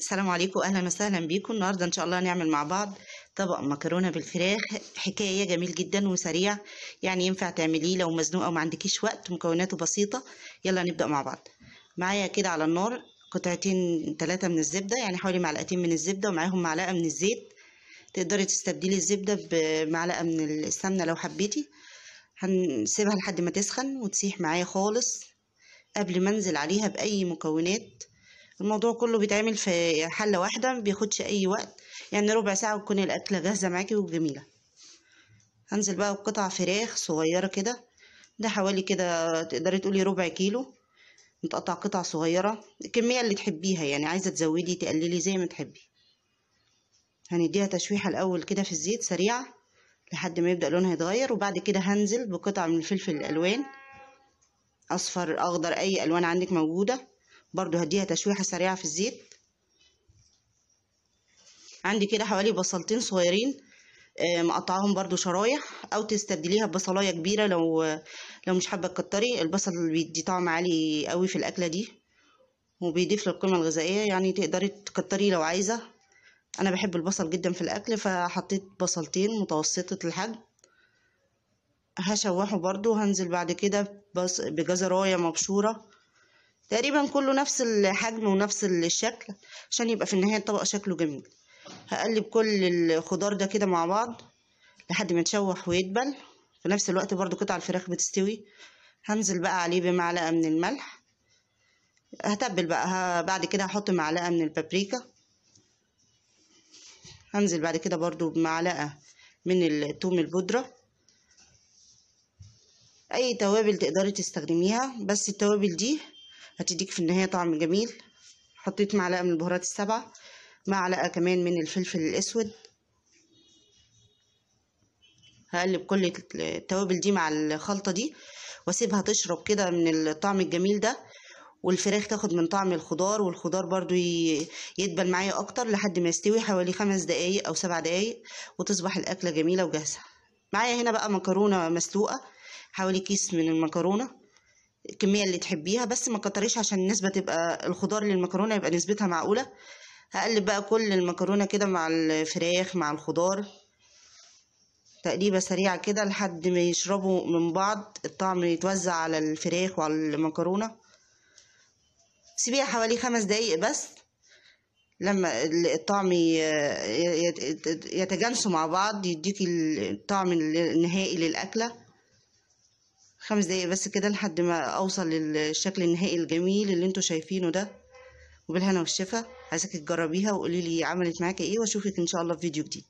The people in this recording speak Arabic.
السلام عليكم اهلا وسهلا بيكم النهارده ان شاء الله هنعمل مع بعض طبق مكرونه بالفراخ حكايه جميل جدا وسريع يعني ينفع تعمليه لو مزنوقه وما عندكيش وقت مكوناته بسيطه يلا نبدا مع بعض معايا كده على النار قطعتين ثلاثه من الزبده يعني حوالي معلقتين من الزبده ومعاهم معلقه من الزيت تقدري تستبدلي الزبده بمعلقه من السمنه لو حبيتي هنسيبها لحد ما تسخن وتسيح معايا خالص قبل ما انزل عليها باي مكونات الموضوع كله بيتعمل في حلة واحدة مبياخدش أي وقت يعني ربع ساعة وتكون الأكلة جاهزة معاكي وجميلة هنزل بقى بقطع فراخ صغيرة كده ده حوالي كده تقدري تقولي ربع كيلو متقطع قطع صغيرة الكمية اللي تحبيها يعني عايزة تزودي تقللي زي ما تحبي هنديها تشويحة الأول كده في الزيت سريعة لحد ما يبدأ لونها يتغير وبعد كده هنزل بقطع من الفلفل الألوان أصفر أخضر أي ألوان عندك موجودة برضو هديها تشويحة سريعة في الزيت عندي كده حوالي بصلتين صغيرين آه، مقطعاهم برضو شرايح او تستبدليها ببصلايه كبيره لو لو مش حابه تكتري البصل بيدي طعم عالي قوي في الاكله دي وبيضيف للقيمه الغذائيه يعني تقدري تكتري لو عايزه انا بحب البصل جدا في الاكل فحطيت بصلتين متوسطه الحجم هشوحه برضو هنزل بعد كده بجزرايه مبشوره تقريبا كله نفس الحجم ونفس الشكل عشان يبقى في النهاية الطبق شكله جميل هقلب كل الخضار ده كده مع بعض لحد ما يتشوح ويدبل في نفس الوقت برضو قطع الفراخ بتستوي هنزل بقى عليه بمعلقة من الملح هتبل بقى بعد كده هحط معلقة من البابريكا هنزل بعد كده برضو بمعلقة من التوم البودرة اي توابل تقدري تستخدميها بس التوابل دي هتديك في النهاية طعم جميل حطيت معلقة من البهارات السبعة معلقة كمان من الفلفل الأسود هقلب كل التوابل دي مع الخلطة دي واسيبها تشرب كده من الطعم الجميل ده والفراخ تاخد من طعم الخضار والخضار برضو يدبل معايا اكتر لحد ما يستوي حوالي خمس دقايق او سبع دقايق وتصبح الاكلة جميلة وجاهزة معايا هنا بقى مكرونة مسلوقة حوالي كيس من المكرونة الكميه اللي تحبيها بس ما كتريش عشان النسبه تبقى الخضار للمكرونه يبقى نسبتها معقوله هقلب بقى كل المكرونه كده مع الفراخ مع الخضار تقليبه سريعه كده لحد ما يشربوا من بعض الطعم يتوزع على الفراخ وعلى المكرونه سيبيها حوالي خمس دقايق بس لما الطعم يتجانسوا مع بعض يديكي الطعم النهائي للاكله خمس دقايق بس كده لحد ما اوصل للشكل النهائي الجميل اللي انتوا شايفينه ده وبالهنا والشفا عايزاك تجربيها وقولي لي عملت معاكي ايه واشوفك ان شاء الله في فيديو جديد